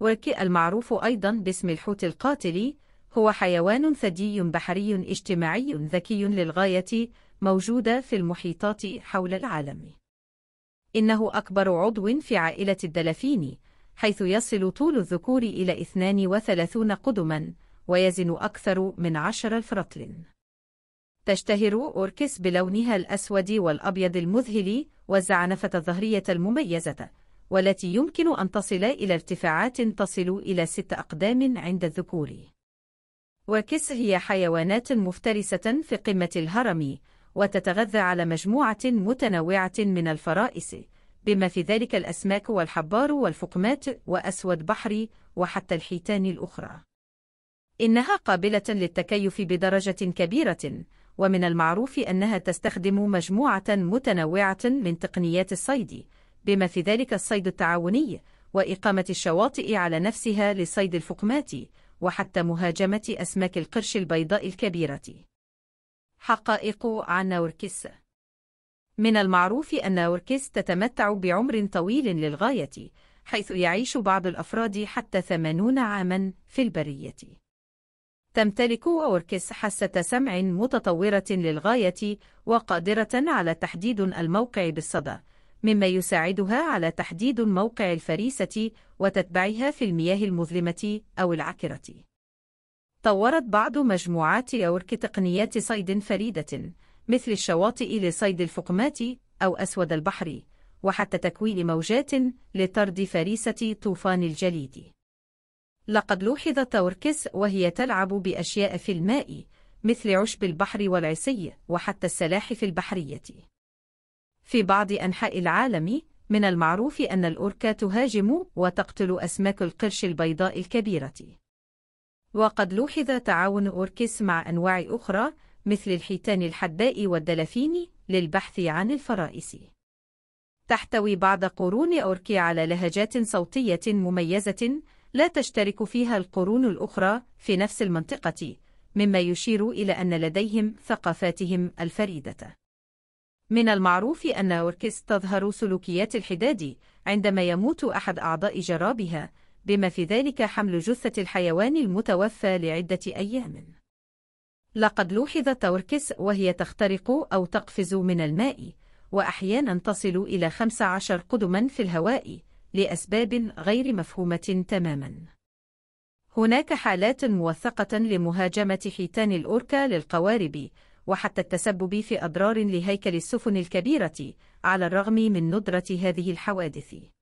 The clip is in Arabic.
والكئ المعروف أيضا باسم الحوت القاتلي هو حيوان ثدي بحري اجتماعي ذكي للغاية موجودة في المحيطات حول العالم إنه أكبر عضو في عائلة الدلافين حيث يصل طول الذكور إلى 32 قدما ويزن أكثر من 10 فرطل تشتهر أوركس بلونها الأسود والأبيض المذهل والزعنفة الظهرية المميزة والتي يمكن أن تصل إلى ارتفاعات تصل إلى ست أقدام عند الذكور. وكس هي حيوانات مفترسة في قمة الهرم، وتتغذى على مجموعة متنوعة من الفرائس، بما في ذلك الأسماك والحبار والفقمات وأسود بحري وحتى الحيتان الأخرى. إنها قابلة للتكيف بدرجة كبيرة، ومن المعروف أنها تستخدم مجموعة متنوعة من تقنيات الصيد، بما في ذلك الصيد التعاوني وإقامة الشواطئ على نفسها لصيد الفقمات وحتى مهاجمة أسماك القرش البيضاء الكبيرة حقائق عن نوركس من المعروف أن نوركس تتمتع بعمر طويل للغاية حيث يعيش بعض الأفراد حتى 80 عاما في البرية تمتلك أوركس حاسة سمع متطورة للغاية وقادرة على تحديد الموقع بالصدى مما يساعدها على تحديد موقع الفريسة وتتبعها في المياه المظلمة أو العكرة. طورت بعض مجموعات أورك تقنيات صيد فريدة، مثل الشواطئ لصيد الفقمات أو أسود البحر، وحتى تكوين موجات لطرد فريسة طوفان الجليد. لقد لوحظت أوركس وهي تلعب بأشياء في الماء، مثل عشب البحر والعصي وحتى السلاحف البحرية. في بعض أنحاء العالم، من المعروف أن الأوركا تهاجم وتقتل أسماك القرش البيضاء الكبيرة. وقد لوحظ تعاون أوركيس مع أنواع أخرى مثل الحيتان الحداء والدلافين للبحث عن الفرائس. تحتوي بعض قرون أوركي على لهجات صوتية مميزة لا تشترك فيها القرون الأخرى في نفس المنطقة، مما يشير إلى أن لديهم ثقافاتهم الفريدة. من المعروف أن أوركس تظهر سلوكيات الحداد عندما يموت أحد أعضاء جرابها، بما في ذلك حمل جثة الحيوان المتوفى لعدة أيام. لقد لوحظت أوركس وهي تخترق أو تقفز من الماء، وأحيانًا تصل إلى 15 قدمًا في الهواء، لأسباب غير مفهومة تمامًا. هناك حالات موثقة لمهاجمة حيتان الأوركا للقوارب، وحتى التسبب في أضرار لهيكل السفن الكبيرة على الرغم من ندرة هذه الحوادث